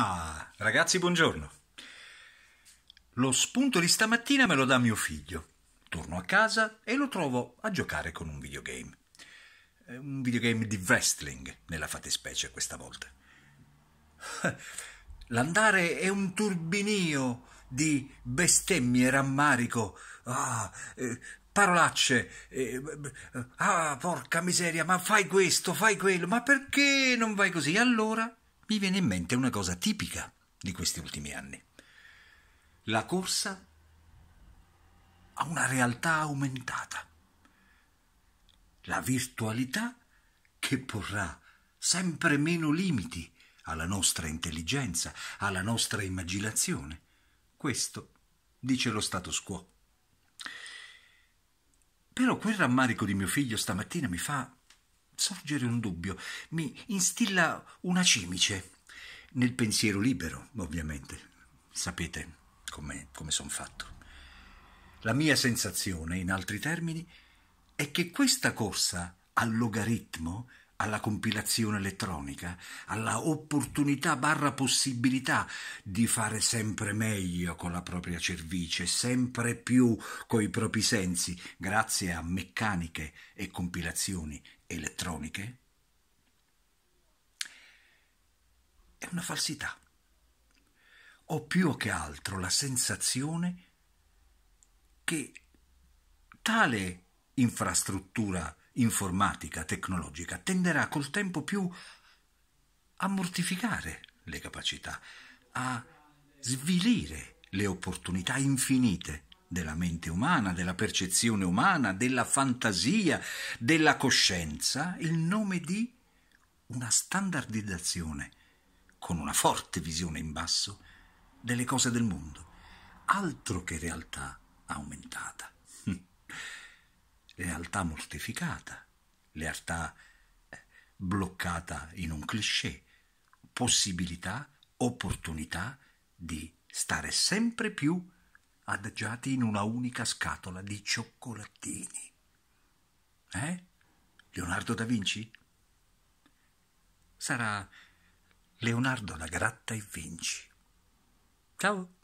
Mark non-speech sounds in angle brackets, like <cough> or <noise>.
Ah, ragazzi, buongiorno. Lo spunto di stamattina me lo dà mio figlio. Torno a casa e lo trovo a giocare con un videogame. Eh, un videogame di wrestling, nella fattispecie questa volta. <laughs> L'andare è un turbinio di bestemmie, rammarico, ah, eh, parolacce. Eh, eh, ah, porca miseria, ma fai questo, fai quello, ma perché non vai così? Allora mi viene in mente una cosa tipica di questi ultimi anni. La corsa a una realtà aumentata, la virtualità che porrà sempre meno limiti alla nostra intelligenza, alla nostra immaginazione. Questo dice lo status quo. Però quel rammarico di mio figlio stamattina mi fa sorgere un dubbio, mi instilla una cimice. Nel pensiero libero, ovviamente. Sapete come, come sono fatto. La mia sensazione, in altri termini, è che questa corsa al logaritmo alla compilazione elettronica, alla opportunità barra possibilità di fare sempre meglio con la propria cervice, sempre più coi propri sensi, grazie a meccaniche e compilazioni elettroniche? È una falsità. Ho più che altro la sensazione che tale infrastruttura informatica, tecnologica, tenderà col tempo più a mortificare le capacità, a svilire le opportunità infinite della mente umana, della percezione umana, della fantasia, della coscienza, il nome di una standardizzazione, con una forte visione in basso, delle cose del mondo, altro che realtà aumentata lealtà mortificata, lealtà eh, bloccata in un cliché, possibilità, opportunità di stare sempre più adagiati in una unica scatola di cioccolatini. Eh? Leonardo da Vinci? Sarà Leonardo da Gratta e Vinci. Ciao!